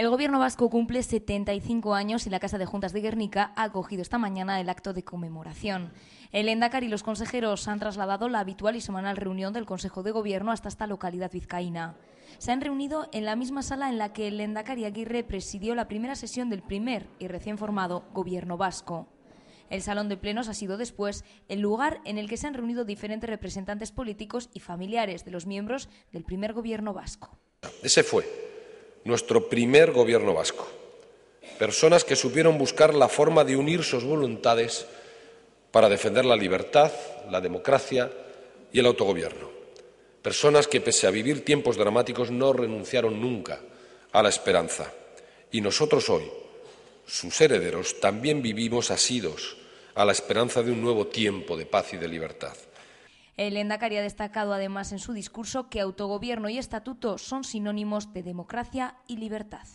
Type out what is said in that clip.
El gobierno vasco cumple 75 años y la Casa de Juntas de Guernica ha acogido esta mañana el acto de conmemoración. El Endacar y los consejeros han trasladado la habitual y semanal reunión del Consejo de Gobierno hasta esta localidad vizcaína. Se han reunido en la misma sala en la que el y Aguirre presidió la primera sesión del primer y recién formado Gobierno vasco. El salón de plenos ha sido después el lugar en el que se han reunido diferentes representantes políticos y familiares de los miembros del primer gobierno vasco. Ese fue nuestro primer gobierno vasco. Personas que supieron buscar la forma de unir sus voluntades para defender la libertad, la democracia y el autogobierno. Personas que, pese a vivir tiempos dramáticos, no renunciaron nunca a la esperanza. Y nosotros hoy, sus herederos, también vivimos asidos a la esperanza de un nuevo tiempo de paz y de libertad. El Endacari ha destacado además en su discurso que autogobierno y estatuto son sinónimos de democracia y libertad.